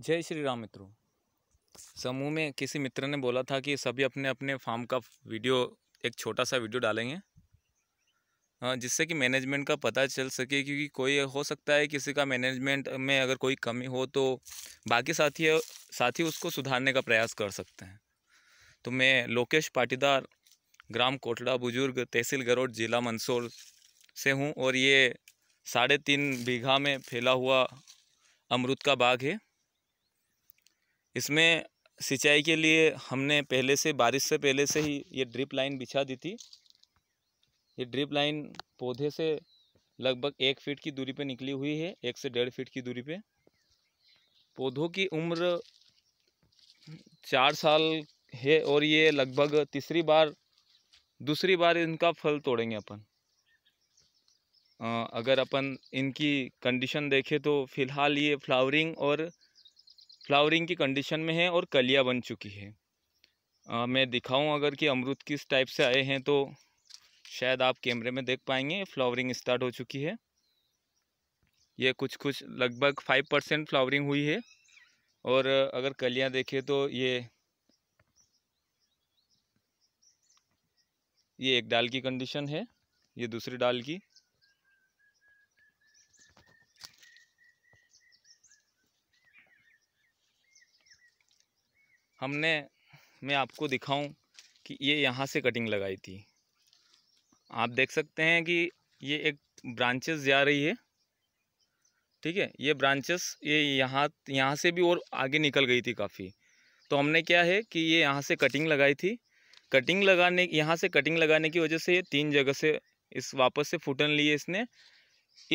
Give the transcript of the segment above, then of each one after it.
जय श्री राम मित्रों समूह में किसी मित्र ने बोला था कि सभी अपने अपने फार्म का वीडियो एक छोटा सा वीडियो डालेंगे जिससे कि मैनेजमेंट का पता चल सके क्योंकि कोई हो सकता है किसी का मैनेजमेंट में अगर कोई कमी हो तो बाकी साथी साथी उसको सुधारने का प्रयास कर सकते हैं तो मैं लोकेश पाटीदार ग्राम कोटड़ा बुजुर्ग तहसील गरोड जिला मंदसौर से हूँ और ये साढ़े तीन बीघा में फैला हुआ अमरुद का बाग है इसमें सिंचाई के लिए हमने पहले से बारिश से पहले से ही ये ड्रिप लाइन बिछा दी थी ये ड्रिप लाइन पौधे से लगभग एक फीट की दूरी पे निकली हुई है एक से डेढ़ फीट की दूरी पे पौधों की उम्र चार साल है और ये लगभग तीसरी बार दूसरी बार इनका फल तोड़ेंगे अपन अगर अपन इनकी कंडीशन देखें तो फ़िलहाल ये फ्लावरिंग और फ्लावरिंग की कंडीशन में है और कलियाँ बन चुकी है आ, मैं दिखाऊं अगर कि अमरूद किस टाइप से आए हैं तो शायद आप कैमरे में देख पाएंगे फ्लावरिंग स्टार्ट हो चुकी है ये कुछ कुछ लगभग फाइव परसेंट फ्लावरिंग हुई है और अगर कलियाँ देखें तो ये ये एक डाल की कंडीशन है ये दूसरी डाल की हमने मैं आपको दिखाऊं कि ये यहाँ से कटिंग लगाई थी आप देख सकते हैं कि ये एक ब्रांचेस जा रही है ठीक है ये ब्रांचेस ये यहाँ यहाँ से भी और आगे निकल गई थी काफ़ी तो हमने क्या है कि ये यहाँ से कटिंग लगाई थी कटिंग लगाने यहाँ से कटिंग लगाने की वजह से ये तीन जगह से इस वापस से फुटन लिए इसने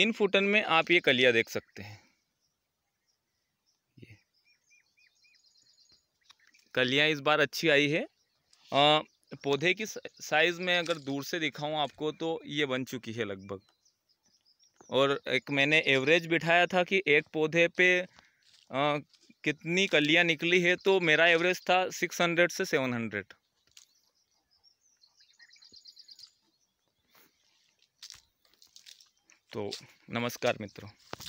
इन फुटन में आप ये कलिया देख सकते हैं कलियाँ इस बार अच्छी आई है आ, पौधे की साइज़ में अगर दूर से दिखाऊं आपको तो ये बन चुकी है लगभग और एक मैंने एवरेज बिठाया था कि एक पौधे पे आ, कितनी कलियाँ निकली है तो मेरा एवरेज था सिक्स हंड्रेड से सेवन हंड्रेड तो नमस्कार मित्रों